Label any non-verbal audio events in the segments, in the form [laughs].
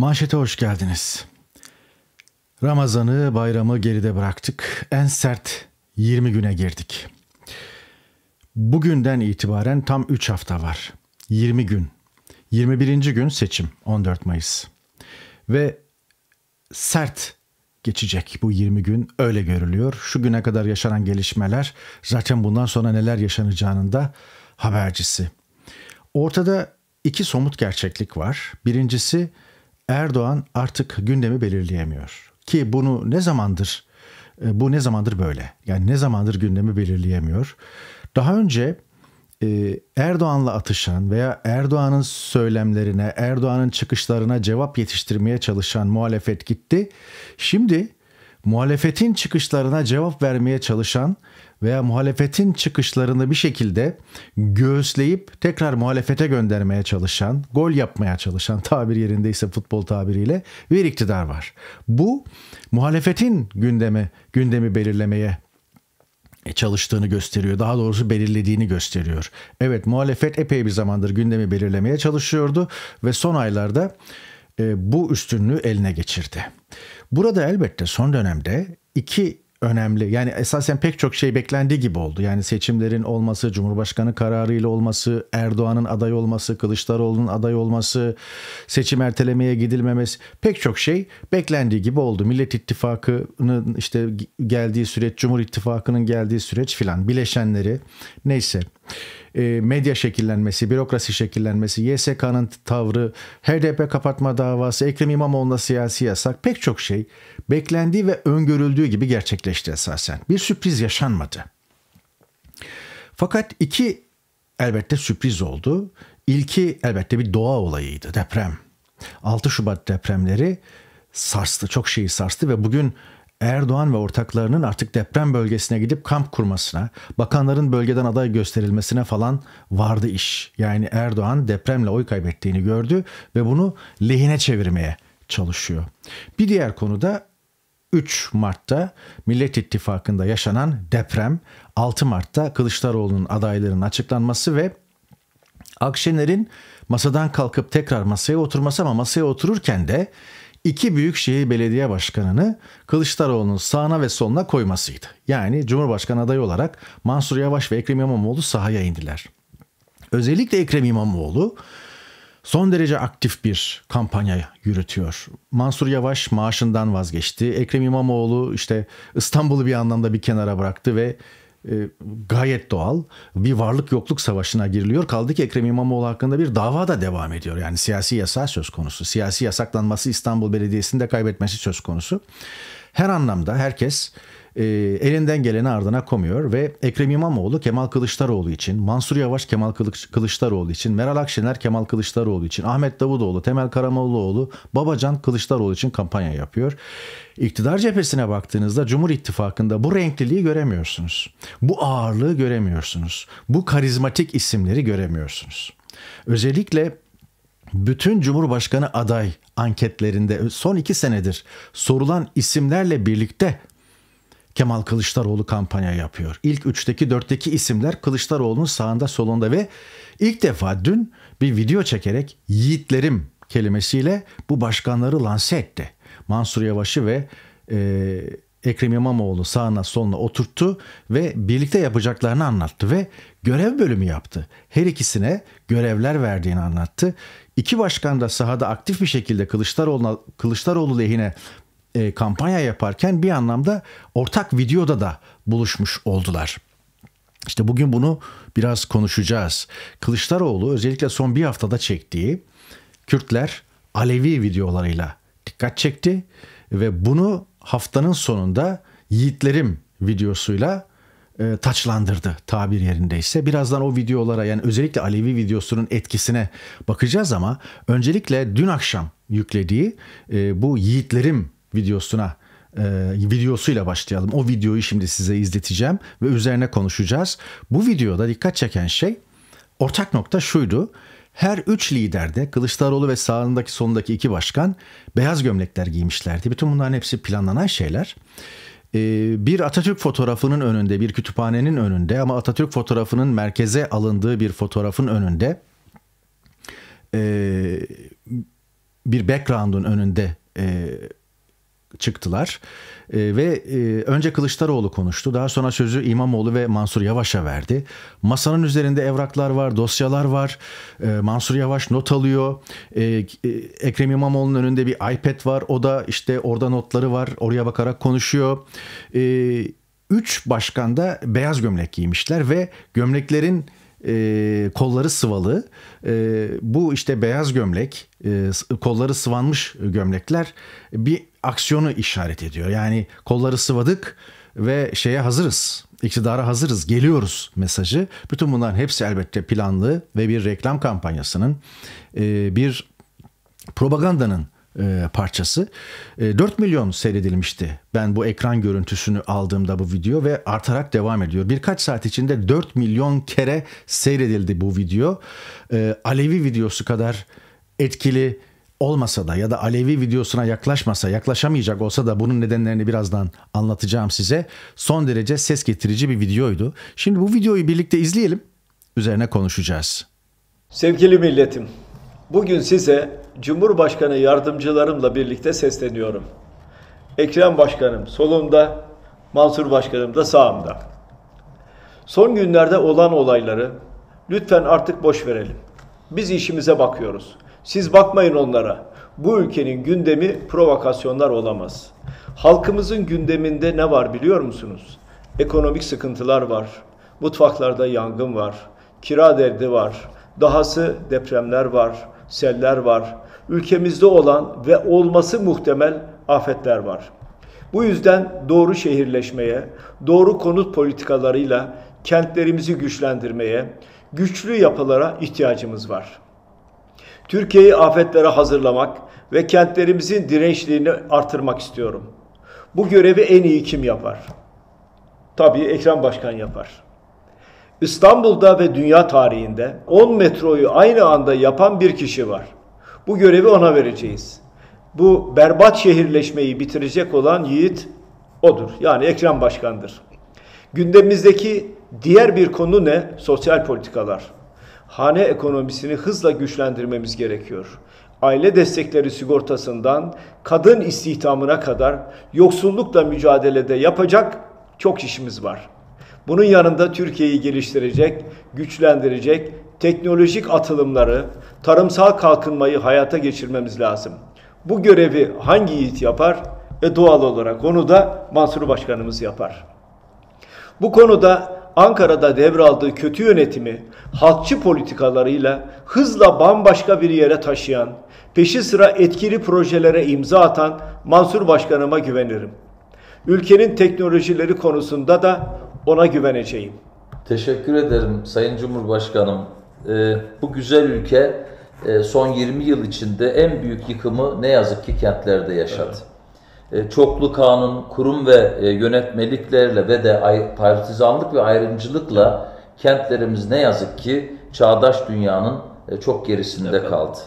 Manşete hoş geldiniz. Ramazan'ı, bayramı geride bıraktık. En sert 20 güne girdik. Bugünden itibaren tam 3 hafta var. 20 gün. 21. gün seçim 14 Mayıs. Ve sert geçecek bu 20 gün öyle görülüyor. Şu güne kadar yaşanan gelişmeler zaten bundan sonra neler yaşanacağının da habercisi. Ortada iki somut gerçeklik var. Birincisi Erdoğan artık gündemi belirleyemiyor. Ki bunu ne zamandır e, bu ne zamandır böyle? Yani ne zamandır gündemi belirleyemiyor? Daha önce e, Erdoğan'la atışan veya Erdoğan'ın söylemlerine, Erdoğan'ın çıkışlarına cevap yetiştirmeye çalışan muhalefet gitti. Şimdi muhalefetin çıkışlarına cevap vermeye çalışan veya muhalefetin çıkışlarını bir şekilde göğüsleyip tekrar muhalefete göndermeye çalışan, gol yapmaya çalışan [laughs] tabir yerindeyse futbol tabiriyle bir iktidar var. Bu muhalefetin gündemi gündemi belirlemeye e, çalıştığını gösteriyor. Daha doğrusu belirlediğini gösteriyor. Evet muhalefet epey bir zamandır gündemi belirlemeye çalışıyordu ve son aylarda e, bu üstünlüğü eline geçirdi. Burada elbette son dönemde iki önemli. Yani esasen pek çok şey beklendiği gibi oldu. Yani seçimlerin olması, Cumhurbaşkanı kararıyla olması, Erdoğan'ın aday olması, Kılıçdaroğlu'nun aday olması, seçim ertelemeye gidilmemesi pek çok şey beklendiği gibi oldu. Millet İttifakı'nın işte geldiği süreç, Cumhur İttifakı'nın geldiği süreç filan bileşenleri neyse. E, medya şekillenmesi, bürokrasi şekillenmesi, YSK'nın tavrı, HDP kapatma davası, Ekrem İmamoğlu'na siyasi yasak pek çok şey beklendiği ve öngörüldüğü gibi gerçekleşti esasen. Bir sürpriz yaşanmadı. Fakat iki elbette sürpriz oldu. İlki elbette bir doğa olayıydı deprem. 6 Şubat depremleri sarstı, çok şeyi sarstı ve bugün Erdoğan ve ortaklarının artık deprem bölgesine gidip kamp kurmasına, bakanların bölgeden aday gösterilmesine falan vardı iş. Yani Erdoğan depremle oy kaybettiğini gördü ve bunu lehine çevirmeye çalışıyor. Bir diğer konu da 3 Mart'ta Millet İttifakı'nda yaşanan deprem, 6 Mart'ta Kılıçdaroğlu'nun adaylarının açıklanması ve Akşener'in masadan kalkıp tekrar masaya oturması ama masaya otururken de iki büyükşehir belediye başkanını Kılıçdaroğlu'nun sağına ve soluna koymasıydı. Yani Cumhurbaşkanı adayı olarak Mansur Yavaş ve Ekrem İmamoğlu sahaya indiler. Özellikle Ekrem İmamoğlu son derece aktif bir kampanya yürütüyor. Mansur Yavaş maaşından vazgeçti. Ekrem İmamoğlu işte İstanbul'u bir anlamda bir kenara bıraktı ve e, gayet doğal bir varlık yokluk savaşına giriliyor. Kaldı ki Ekrem İmamoğlu hakkında bir dava da devam ediyor. Yani siyasi yasa söz konusu. Siyasi yasaklanması İstanbul Belediyesi'nde kaybetmesi söz konusu. Her anlamda herkes e, elinden geleni ardına komuyor ve Ekrem İmamoğlu Kemal Kılıçdaroğlu için, Mansur Yavaş Kemal Kılıçdaroğlu için, Meral Akşener Kemal Kılıçdaroğlu için, Ahmet Davutoğlu, Temel Karamollaoğlu, Babacan Kılıçdaroğlu için kampanya yapıyor. İktidar cephesine baktığınızda Cumhur İttifakı'nda bu renkliliği göremiyorsunuz. Bu ağırlığı göremiyorsunuz. Bu karizmatik isimleri göremiyorsunuz. Özellikle bütün Cumhurbaşkanı aday anketlerinde son iki senedir sorulan isimlerle birlikte Kemal Kılıçdaroğlu kampanya yapıyor. İlk üçteki dörtteki isimler Kılıçdaroğlu'nun sağında solunda ve ilk defa dün bir video çekerek yiğitlerim kelimesiyle bu başkanları lanse etti. Mansur Yavaş'ı ve e, Ekrem İmamoğlu sağına soluna oturttu ve birlikte yapacaklarını anlattı ve görev bölümü yaptı. Her ikisine görevler verdiğini anlattı. İki başkan da sahada aktif bir şekilde Kılıçdaroğlu, Kılıçdaroğlu lehine e, kampanya yaparken bir anlamda ortak videoda da buluşmuş oldular. İşte bugün bunu biraz konuşacağız. Kılıçdaroğlu özellikle son bir haftada çektiği Kürtler Alevi videolarıyla dikkat çekti ve bunu haftanın sonunda Yiğitlerim videosuyla e, taçlandırdı tabir yerindeyse. Birazdan o videolara yani özellikle Alevi videosunun etkisine bakacağız ama öncelikle dün akşam yüklediği e, bu Yiğitlerim videosuna e, videosuyla başlayalım. O videoyu şimdi size izleteceğim ve üzerine konuşacağız. Bu videoda dikkat çeken şey ortak nokta şuydu. Her üç liderde Kılıçdaroğlu ve sağındaki solundaki iki başkan beyaz gömlekler giymişlerdi. Bütün bunların hepsi planlanan şeyler. Ee, bir Atatürk fotoğrafının önünde, bir kütüphanenin önünde ama Atatürk fotoğrafının merkeze alındığı bir fotoğrafın önünde e, bir background'un önünde e, çıktılar e, ve e, önce Kılıçdaroğlu konuştu. Daha sonra sözü İmamoğlu ve Mansur Yavaş'a verdi. Masanın üzerinde evraklar var, dosyalar var. E, Mansur Yavaş not alıyor. E, e, Ekrem İmamoğlu'nun önünde bir iPad var. O da işte orada notları var. Oraya bakarak konuşuyor. E, üç başkan da beyaz gömlek giymişler ve gömleklerin e, kolları sıvalı. E, bu işte beyaz gömlek, e, kolları sıvanmış gömlekler bir aksiyonu işaret ediyor. Yani kolları sıvadık ve şeye hazırız. İktidara hazırız, geliyoruz mesajı. Bütün bunların hepsi elbette planlı ve bir reklam kampanyasının, e, bir propagandanın e, parçası. E, 4 milyon seyredilmişti ben bu ekran görüntüsünü aldığımda bu video ve artarak devam ediyor. Birkaç saat içinde 4 milyon kere seyredildi bu video. E, Alevi videosu kadar etkili olmasa da ya da Alevi videosuna yaklaşmasa, yaklaşamayacak olsa da bunun nedenlerini birazdan anlatacağım size. Son derece ses getirici bir videoydu. Şimdi bu videoyu birlikte izleyelim, üzerine konuşacağız. Sevgili milletim, Bugün size Cumhurbaşkanı yardımcılarımla birlikte sesleniyorum. Ekrem Başkanım solumda, Mansur Başkanım da sağımda. Son günlerde olan olayları lütfen artık boş verelim. Biz işimize bakıyoruz. Siz bakmayın onlara. Bu ülkenin gündemi provokasyonlar olamaz. Halkımızın gündeminde ne var biliyor musunuz? Ekonomik sıkıntılar var. Mutfaklarda yangın var. Kira derdi var. Dahası depremler var seller var. Ülkemizde olan ve olması muhtemel afetler var. Bu yüzden doğru şehirleşmeye, doğru konut politikalarıyla kentlerimizi güçlendirmeye, güçlü yapılara ihtiyacımız var. Türkiye'yi afetlere hazırlamak ve kentlerimizin dirençliğini artırmak istiyorum. Bu görevi en iyi kim yapar? Tabii Ekrem Başkan yapar. İstanbul'da ve dünya tarihinde 10 metroyu aynı anda yapan bir kişi var. Bu görevi ona vereceğiz. Bu berbat şehirleşmeyi bitirecek olan yiğit odur. Yani Ekrem Başkan'dır. Gündemimizdeki diğer bir konu ne? Sosyal politikalar. Hane ekonomisini hızla güçlendirmemiz gerekiyor. Aile destekleri sigortasından kadın istihdamına kadar yoksullukla mücadelede yapacak çok işimiz var. Bunun yanında Türkiye'yi geliştirecek, güçlendirecek teknolojik atılımları, tarımsal kalkınmayı hayata geçirmemiz lazım. Bu görevi hangi yiğit yapar? E doğal olarak onu da Mansur Başkanımız yapar. Bu konuda Ankara'da devraldığı kötü yönetimi halkçı politikalarıyla hızla bambaşka bir yere taşıyan, peşi sıra etkili projelere imza atan Mansur Başkanıma güvenirim. Ülkenin teknolojileri konusunda da ona güveneceğim. Teşekkür ederim Sayın Cumhurbaşkanım. Ee, bu güzel ülke e, son 20 yıl içinde en büyük yıkımı ne yazık ki kentlerde yaşadı. Evet. E, çoklu kanun, kurum ve e, yönetmeliklerle ve de ay, partizanlık ve ayrımcılıkla kentlerimiz ne yazık ki çağdaş dünyanın e, çok gerisinde evet. kaldı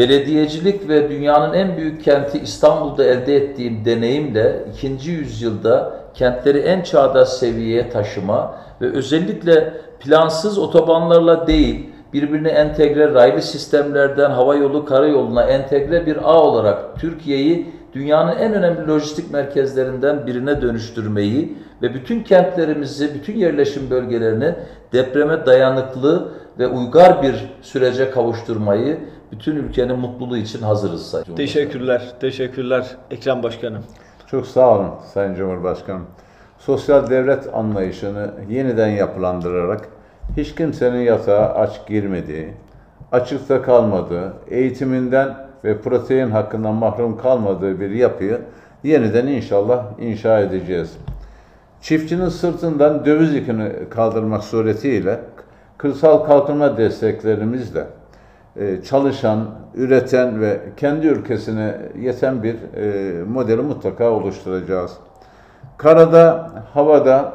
belediyecilik ve dünyanın en büyük kenti İstanbul'da elde ettiğim deneyimle ikinci yüzyılda kentleri en çağdaş seviyeye taşıma ve özellikle plansız otobanlarla değil, birbirine entegre raylı sistemlerden hava yolu karayoluna entegre bir ağ olarak Türkiye'yi dünyanın en önemli lojistik merkezlerinden birine dönüştürmeyi ve bütün kentlerimizi, bütün yerleşim bölgelerini depreme dayanıklı ve uygar bir sürece kavuşturmayı bütün ülkenin mutluluğu için hazırız Sayın Teşekkürler, teşekkürler Ekrem Başkanım. Çok sağ olun Sayın Cumhurbaşkanım. Sosyal devlet anlayışını yeniden yapılandırarak hiç kimsenin yatağa aç girmediği, açıkta kalmadığı, eğitiminden ve protein hakkından mahrum kalmadığı bir yapıyı yeniden inşallah inşa edeceğiz. Çiftçinin sırtından döviz yükünü kaldırmak suretiyle kırsal kalkınma desteklerimizle e, çalışan, üreten ve kendi ülkesine yeten bir e, modeli mutlaka oluşturacağız. Karada, havada,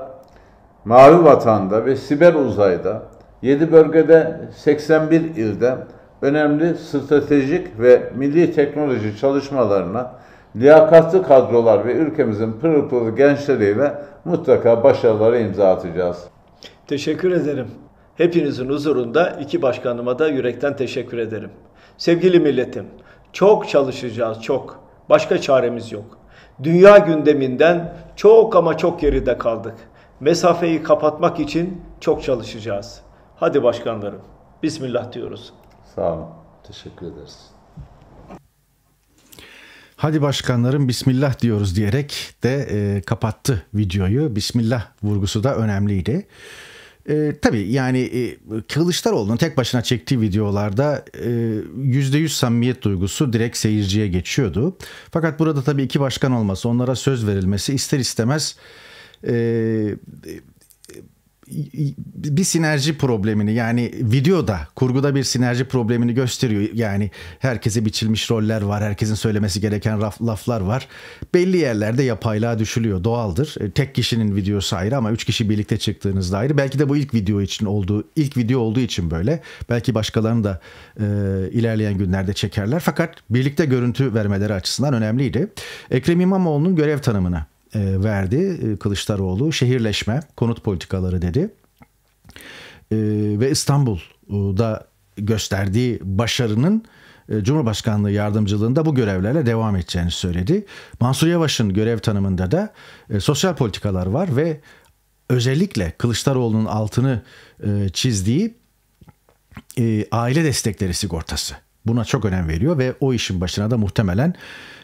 mavi vatanda ve siber uzayda 7 bölgede 81 ilde önemli stratejik ve milli teknoloji çalışmalarına liyakatlı kadrolar ve ülkemizin pırıl pırıl gençleriyle mutlaka başarılara imza atacağız. Teşekkür ederim. Hepinizin huzurunda iki başkanıma da yürekten teşekkür ederim. Sevgili milletim, çok çalışacağız, çok. Başka çaremiz yok. Dünya gündeminden çok ama çok geride kaldık. Mesafeyi kapatmak için çok çalışacağız. Hadi başkanlarım, Bismillah diyoruz. Sağ olun, teşekkür ederiz. Hadi başkanlarım bismillah diyoruz diyerek de e, kapattı videoyu. Bismillah vurgusu da önemliydi. E, tabii yani e, Kılıçdaroğlu'nun tek başına çektiği videolarda e, %100 samimiyet duygusu direkt seyirciye geçiyordu. Fakat burada tabii iki başkan olması, onlara söz verilmesi ister istemez e, bir sinerji problemini yani videoda kurguda bir sinerji problemini gösteriyor. Yani herkese biçilmiş roller var, herkesin söylemesi gereken laflar var. Belli yerlerde yapaylığa düşülüyor, doğaldır. E, tek kişinin videosu ayrı ama üç kişi birlikte çıktığınızda ayrı. Belki de bu ilk video için olduğu, ilk video olduğu için böyle. Belki başkalarını da e, ilerleyen günlerde çekerler. Fakat birlikte görüntü vermeleri açısından önemliydi. Ekrem İmamoğlu'nun görev tanımına e, verdi e, Kılıçdaroğlu. Şehirleşme, konut politikaları dedi. E, ve İstanbul'da gösterdiği başarının Cumhurbaşkanlığı yardımcılığında bu görevlerle devam edeceğini söyledi. Mansur Yavaş'ın görev tanımında da sosyal politikalar var ve özellikle Kılıçdaroğlu'nun altını çizdiği aile destekleri sigortası. Buna çok önem veriyor ve o işin başına da muhtemelen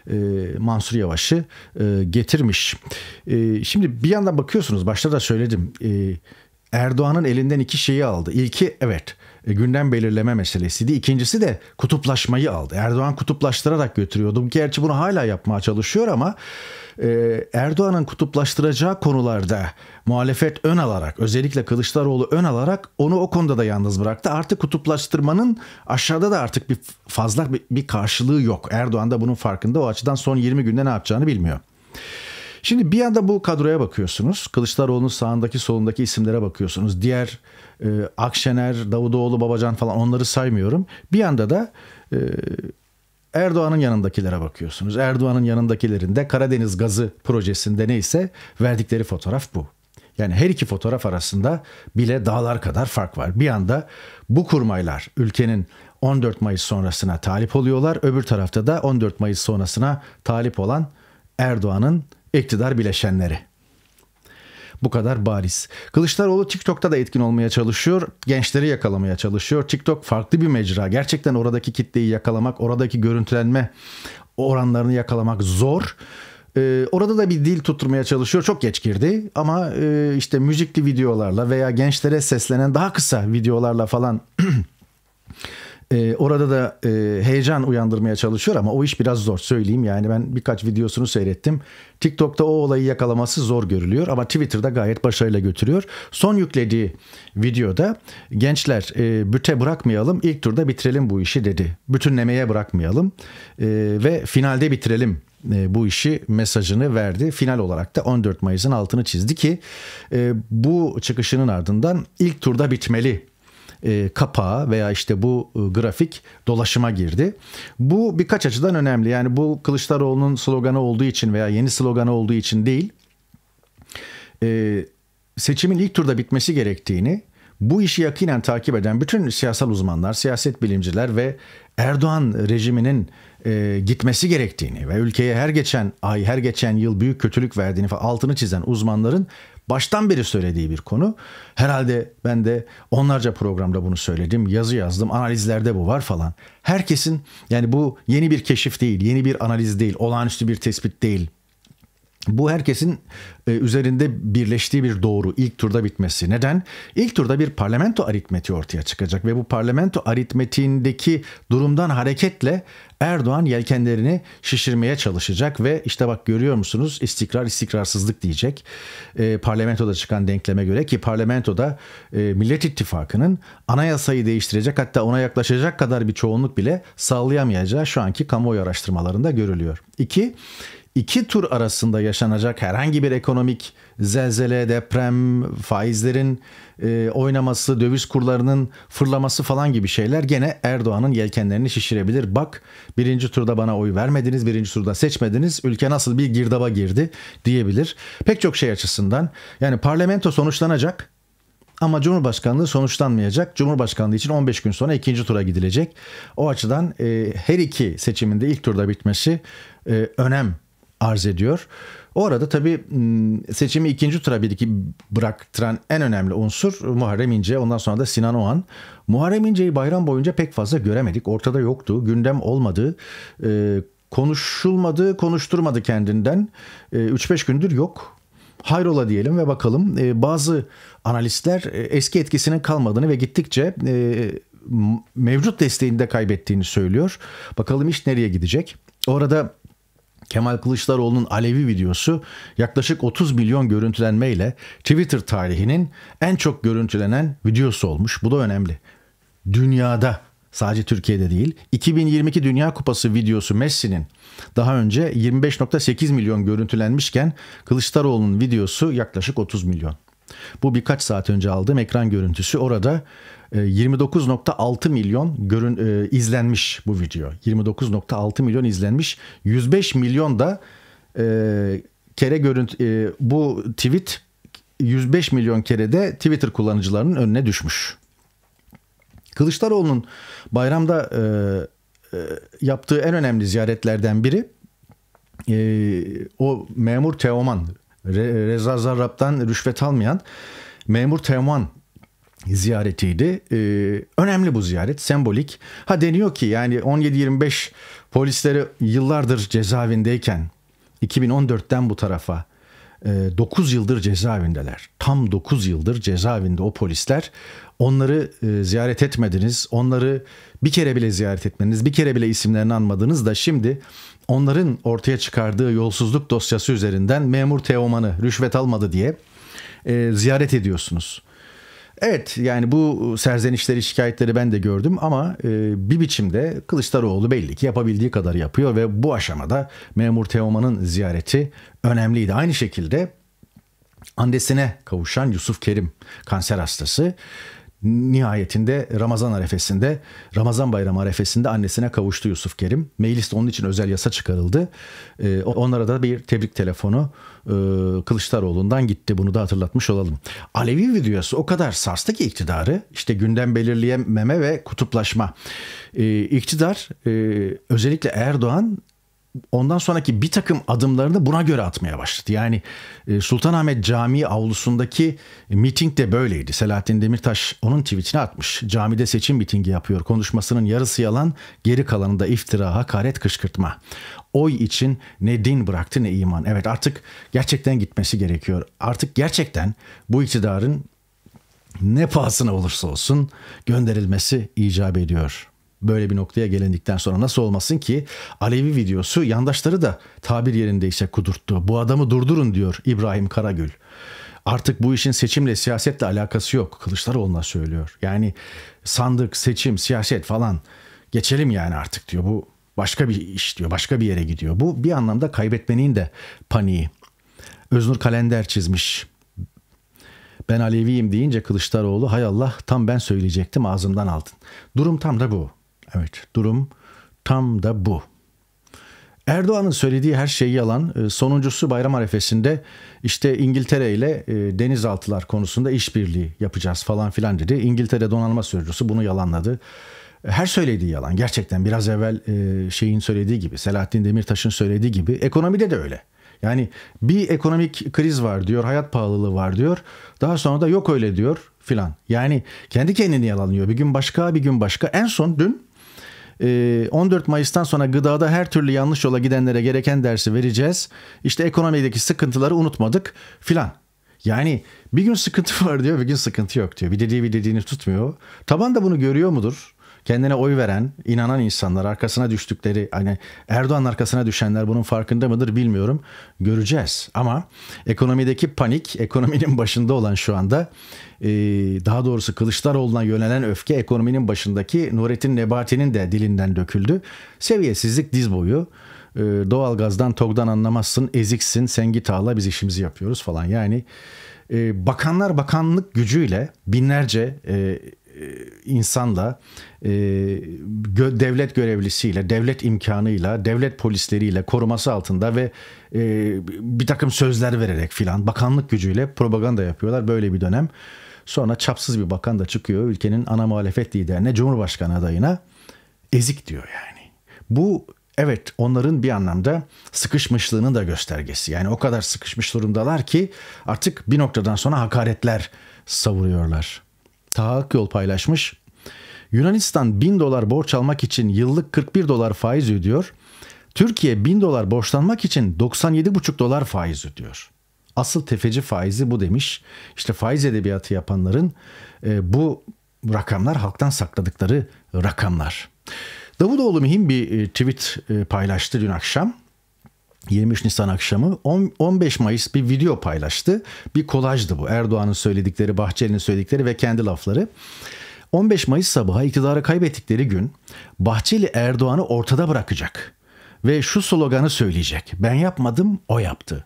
e, Mansur Yavaş'ı e, getirmiş. E, şimdi bir yandan bakıyorsunuz başta da söyledim Erdoğan'ın elinden iki şeyi aldı. İlki evet e, gündem belirleme meselesiydi. İkincisi de kutuplaşmayı aldı. Erdoğan kutuplaştırarak götürüyordu. Gerçi bunu hala yapmaya çalışıyor ama e, Erdoğan'ın kutuplaştıracağı konularda muhalefet ön alarak özellikle Kılıçdaroğlu ön alarak onu o konuda da yalnız bıraktı. Artık kutuplaştırmanın aşağıda da artık bir fazla bir, bir karşılığı yok. Erdoğan da bunun farkında o açıdan son 20 günde ne yapacağını bilmiyor. Şimdi bir yanda bu kadroya bakıyorsunuz. Kılıçdaroğlu'nun sağındaki solundaki isimlere bakıyorsunuz. Diğer e, Akşener, Davutoğlu, Babacan falan onları saymıyorum. Bir yanda da e, Erdoğan'ın yanındakilere bakıyorsunuz. Erdoğan'ın yanındakilerinde Karadeniz gazı projesinde neyse verdikleri fotoğraf bu. Yani her iki fotoğraf arasında bile dağlar kadar fark var. Bir yanda bu kurmaylar ülkenin 14 Mayıs sonrasına talip oluyorlar. Öbür tarafta da 14 Mayıs sonrasına talip olan Erdoğan'ın iktidar bileşenleri. Bu kadar bariz. Kılıçdaroğlu TikTok'ta da etkin olmaya çalışıyor. Gençleri yakalamaya çalışıyor. TikTok farklı bir mecra. Gerçekten oradaki kitleyi yakalamak, oradaki görüntülenme oranlarını yakalamak zor. Ee, orada da bir dil tutturmaya çalışıyor. Çok geç girdi ama e, işte müzikli videolarla veya gençlere seslenen daha kısa videolarla falan [clears throat] E, orada da e, heyecan uyandırmaya çalışıyor ama o iş biraz zor söyleyeyim. Yani ben birkaç videosunu seyrettim. TikTok'ta o olayı yakalaması zor görülüyor ama Twitter'da gayet başarıyla götürüyor. Son yüklediği videoda gençler e, büte bırakmayalım ilk turda bitirelim bu işi dedi. Bütünlemeye bırakmayalım e, ve finalde bitirelim e, bu işi mesajını verdi. Final olarak da 14 Mayıs'ın altını çizdi ki e, bu çıkışının ardından ilk turda bitmeli e, kapağı veya işte bu e, grafik dolaşıma girdi. Bu birkaç açıdan önemli. Yani bu Kılıçdaroğlu'nun sloganı olduğu için veya yeni sloganı olduğu için değil. E, seçimin ilk turda bitmesi gerektiğini bu işi yakinen takip eden bütün siyasal uzmanlar, siyaset bilimciler ve Erdoğan rejiminin e, gitmesi gerektiğini ve ülkeye her geçen ay, her geçen yıl büyük kötülük verdiğini falan altını çizen uzmanların baştan beri söylediği bir konu. Herhalde ben de onlarca programda bunu söyledim. Yazı yazdım. Analizlerde bu var falan. Herkesin yani bu yeni bir keşif değil, yeni bir analiz değil, olağanüstü bir tespit değil. Bu herkesin e, üzerinde birleştiği bir doğru ilk turda bitmesi. Neden? İlk turda bir parlamento aritmetiği ortaya çıkacak ve bu parlamento aritmetiğindeki durumdan hareketle Erdoğan yelkenlerini şişirmeye çalışacak ve işte bak görüyor musunuz istikrar istikrarsızlık diyecek. E, parlamentoda çıkan denkleme göre ki parlamentoda e, Millet İttifakı'nın anayasayı değiştirecek hatta ona yaklaşacak kadar bir çoğunluk bile sağlayamayacağı şu anki kamuoyu araştırmalarında görülüyor. İki, iki tur arasında yaşanacak herhangi bir ekonomik zelzele, deprem, faizlerin e, oynaması, döviz kurlarının fırlaması falan gibi şeyler gene Erdoğan'ın yelkenlerini şişirebilir. Bak birinci turda bana oy vermediniz, birinci turda seçmediniz, ülke nasıl bir girdaba girdi diyebilir. Pek çok şey açısından yani parlamento sonuçlanacak ama Cumhurbaşkanlığı sonuçlanmayacak. Cumhurbaşkanlığı için 15 gün sonra ikinci tura gidilecek. O açıdan e, her iki seçiminde ilk turda bitmesi e, önem arz ediyor. O arada tabii hmm, seçimi ikinci tura bir iki bıraktıran en önemli unsur Muharrem İnce. Ondan sonra da Sinan Oğan. Muharrem İnce'yi bayram boyunca pek fazla göremedik. Ortada yoktu. Gündem olmadı. E, konuşulmadı, konuşturmadı kendinden. 3-5 e, gündür yok. Hayrola diyelim ve bakalım. E, bazı analistler eski etkisinin kalmadığını ve gittikçe mevcut desteğini de kaybettiğini söylüyor. Bakalım iş nereye gidecek? Orada Kemal Kılıçdaroğlu'nun Alevi videosu yaklaşık 30 milyon görüntülenmeyle Twitter tarihinin en çok görüntülenen videosu olmuş. Bu da önemli. Dünyada sadece Türkiye'de değil 2022 Dünya Kupası videosu Messi'nin daha önce 25.8 milyon görüntülenmişken Kılıçdaroğlu'nun videosu yaklaşık 30 milyon. Bu birkaç saat önce aldığım ekran görüntüsü orada 29.6 ee, milyon görün e, izlenmiş bu video. 29.6 milyon izlenmiş. 105 milyon da e, kere görüntü e, bu tweet 105 milyon kere de Twitter kullanıcılarının önüne düşmüş. Kılıçdaroğlu'nun bayramda e, e, yaptığı en önemli ziyaretlerden biri e, o memur Teoman Re, Reza Zarrab'dan rüşvet almayan memur Teoman ziyaretiydi. Ee, önemli bu ziyaret, sembolik. Ha deniyor ki yani 17-25 polisleri yıllardır cezaevindeyken 2014'ten bu tarafa 9 e, yıldır cezaevindeler. Tam 9 yıldır cezaevinde o polisler. Onları e, ziyaret etmediniz. Onları bir kere bile ziyaret etmediniz. Bir kere bile isimlerini anmadınız da şimdi onların ortaya çıkardığı yolsuzluk dosyası üzerinden memur Teoman'ı rüşvet almadı diye e, ziyaret ediyorsunuz. Evet yani bu e, serzenişleri şikayetleri ben de gördüm ama e, bir biçimde Kılıçdaroğlu belli ki yapabildiği kadar yapıyor ve bu aşamada memur Teoman'ın ziyareti önemliydi. Aynı şekilde annesine kavuşan Yusuf Kerim kanser hastası nihayetinde Ramazan arefesinde, Ramazan bayramı arefesinde annesine kavuştu Yusuf Kerim. Mecliste onun için özel yasa çıkarıldı. Ee, onlara da bir tebrik telefonu e, Kılıçdaroğlu'ndan gitti. Bunu da hatırlatmış olalım. Alevi videosu o kadar sarstı ki iktidarı. İşte gündem belirleyememe ve kutuplaşma. Ee, iktidar e, özellikle Erdoğan ondan sonraki bir takım adımlarını buna göre atmaya başladı. Yani e, Sultanahmet Camii avlusundaki miting de böyleydi. Selahattin Demirtaş onun tweetini atmış. Camide seçim mitingi yapıyor. Konuşmasının yarısı yalan, geri kalanında iftira, hakaret, kışkırtma. Oy için ne din bıraktı ne iman. Evet artık gerçekten gitmesi gerekiyor. Artık gerçekten bu iktidarın ne pahasına olursa olsun gönderilmesi icap ediyor.'' böyle bir noktaya gelindikten sonra nasıl olmasın ki Alevi videosu yandaşları da tabir yerindeyse kudurttu. Bu adamı durdurun diyor İbrahim Karagül. Artık bu işin seçimle siyasetle alakası yok. Kılıçdaroğlu'na söylüyor. Yani sandık, seçim, siyaset falan geçelim yani artık diyor. Bu başka bir iş diyor. Başka bir yere gidiyor. Bu bir anlamda kaybetmenin de paniği. Öznur Kalender çizmiş. Ben Aleviyim deyince Kılıçdaroğlu hay Allah tam ben söyleyecektim ağzımdan aldın. Durum tam da bu. Evet durum tam da bu. Erdoğan'ın söylediği her şey yalan. Ee, sonuncusu bayram arefesinde işte İngiltere ile e, denizaltılar konusunda işbirliği yapacağız falan filan dedi. İngiltere donanma sözcüsü bunu yalanladı. Her söylediği yalan. Gerçekten biraz evvel e, şeyin söylediği gibi, Selahattin Demirtaş'ın söylediği gibi ekonomide de öyle. Yani bir ekonomik kriz var diyor, hayat pahalılığı var diyor. Daha sonra da yok öyle diyor filan. Yani kendi kendini yalanlıyor. Bir gün başka, bir gün başka. En son dün 14 ee, Mayıs'tan sonra gıdada her türlü yanlış yola gidenlere gereken dersi vereceğiz. İşte ekonomideki sıkıntıları unutmadık filan. Yani bir gün sıkıntı [laughs] var diyor bir gün sıkıntı yok diyor. Bir dediği bir dediğini tutmuyor. Taban da bunu görüyor mudur? kendine oy veren, inanan insanlar arkasına düştükleri hani Erdoğan arkasına düşenler bunun farkında mıdır bilmiyorum. Göreceğiz ama ekonomideki panik ekonominin başında olan şu anda e, daha doğrusu Kılıçdaroğlu'na yönelen öfke ekonominin başındaki Nurettin Nebati'nin de dilinden döküldü. Seviyesizlik diz boyu e, doğalgazdan togdan anlamazsın eziksin sen git ağla biz işimizi yapıyoruz falan yani e, bakanlar bakanlık gücüyle binlerce e, e, insanla, e, devlet görevlisiyle, devlet imkanıyla, devlet polisleriyle koruması altında ve e, bir takım sözler vererek filan bakanlık gücüyle propaganda yapıyorlar böyle bir dönem. Sonra çapsız bir bakan da çıkıyor ülkenin ana muhalefet liderine, cumhurbaşkanı adayına ezik diyor yani. Bu evet onların bir anlamda sıkışmışlığının da göstergesi. Yani o kadar sıkışmış durumdalar ki artık bir noktadan sonra hakaretler savuruyorlar. Taha Akyol paylaşmış. Yunanistan 1000 dolar borç almak için yıllık 41 dolar faiz ödüyor. Türkiye 1000 dolar borçlanmak için 97,5 dolar faiz ödüyor. Asıl tefeci faizi bu demiş. İşte faiz edebiyatı yapanların e, bu rakamlar halktan sakladıkları rakamlar. Davutoğlu mühim bir e, tweet e, paylaştı dün akşam. 23 Nisan akşamı 10, 15 Mayıs bir video paylaştı. Bir kolajdı bu. Erdoğan'ın söyledikleri, Bahçeli'nin söyledikleri ve kendi lafları. 15 Mayıs sabahı iktidarı kaybettikleri gün Bahçeli Erdoğan'ı ortada bırakacak ve şu sloganı söyleyecek. Ben yapmadım, o yaptı.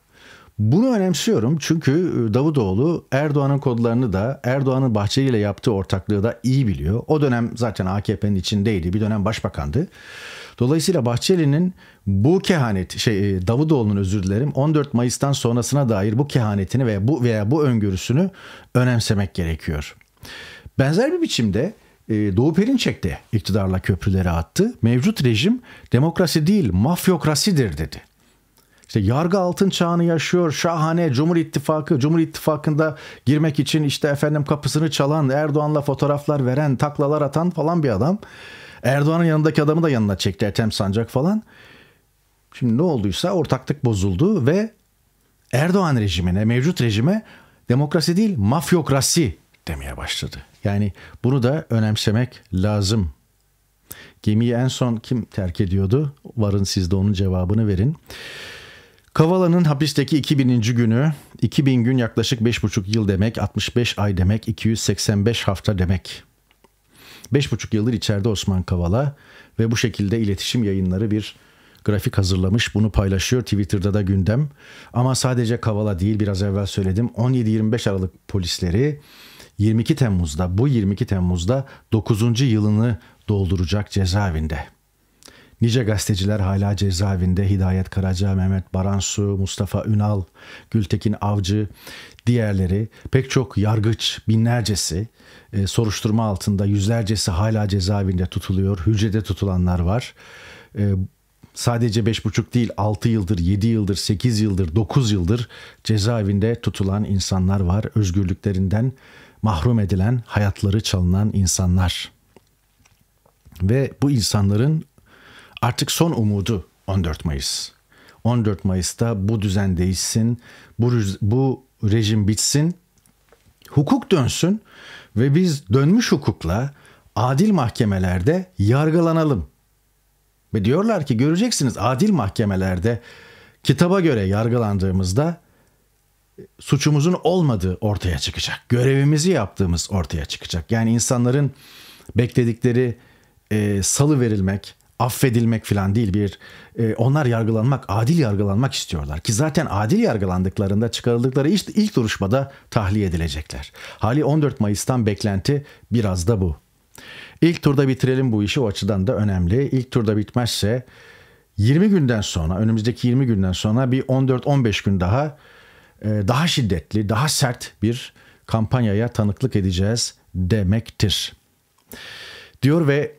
Bunu önemsiyorum çünkü e, Davutoğlu Erdoğan'ın kodlarını da Erdoğan'ın Bahçeli ile yaptığı ortaklığı da iyi biliyor. O dönem zaten AKP'nin içindeydi. Bir dönem başbakandı. Dolayısıyla Bahçeli'nin bu kehanet şey e, Davutoğlu'nun özür dilerim 14 Mayıs'tan sonrasına dair bu kehanetini veya bu veya bu öngörüsünü önemsemek gerekiyor. Benzer bir biçimde e, Doğu Perinçek de iktidarla köprüleri attı. Mevcut rejim demokrasi değil mafyokrasidir dedi. İşte yargı altın çağını yaşıyor. Şahane Cumhur İttifakı, Cumhur İttifakı'nda girmek için işte efendim kapısını çalan, Erdoğan'la fotoğraflar veren, taklalar atan falan bir adam. Erdoğan'ın yanındaki adamı da yanına çekti Ertem Sancak falan. Şimdi ne olduysa ortaklık bozuldu ve Erdoğan rejimine, mevcut rejime demokrasi değil mafyokrasi demeye başladı. Yani bunu da önemsemek lazım. Gemiyi en son kim terk ediyordu? Varın siz de onun cevabını verin. Kavala'nın hapisteki 2000. günü, 2000 gün yaklaşık 5,5 yıl demek, 65 ay demek, 285 hafta demek. 5,5 yıldır içeride Osman Kavala ve bu şekilde iletişim yayınları bir grafik hazırlamış. Bunu paylaşıyor Twitter'da da gündem. Ama sadece Kavala değil biraz evvel söyledim. 17-25 Aralık polisleri 22 Temmuz'da bu 22 Temmuz'da 9. yılını dolduracak cezaevinde. Nice gazeteciler hala cezaevinde Hidayet Karaca, Mehmet Baransu, Mustafa Ünal, Gültekin Avcı, diğerleri pek çok yargıç binlercesi e, soruşturma altında yüzlercesi hala cezaevinde tutuluyor. Hücrede tutulanlar var. E, sadece 5,5 değil 6 yıldır, 7 yıldır, 8 yıldır, 9 yıldır cezaevinde tutulan insanlar var. Özgürlüklerinden mahrum edilen, hayatları çalınan insanlar. Ve bu insanların Artık son umudu 14 Mayıs. 14 Mayıs'ta bu düzen değişsin, bu, bu rejim bitsin, hukuk dönsün ve biz dönmüş hukukla adil mahkemelerde yargılanalım. Ve diyorlar ki göreceksiniz adil mahkemelerde kitaba göre yargılandığımızda e, suçumuzun olmadığı ortaya çıkacak. Görevimizi yaptığımız ortaya çıkacak. Yani insanların bekledikleri e, salı verilmek, affedilmek falan değil bir e, onlar yargılanmak adil yargılanmak istiyorlar ki zaten adil yargılandıklarında çıkarıldıkları ilk, ilk duruşmada tahliye edilecekler. Hali 14 Mayıs'tan beklenti biraz da bu. İlk turda bitirelim bu işi o açıdan da önemli. İlk turda bitmezse 20 günden sonra önümüzdeki 20 günden sonra bir 14-15 gün daha e, daha şiddetli daha sert bir kampanyaya tanıklık edeceğiz demektir. Diyor ve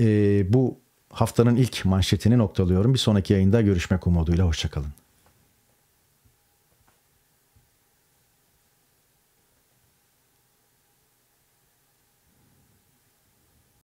e, bu Haftanın ilk manşetini noktalıyorum. Bir sonraki yayında görüşmek umuduyla. Hoşçakalın.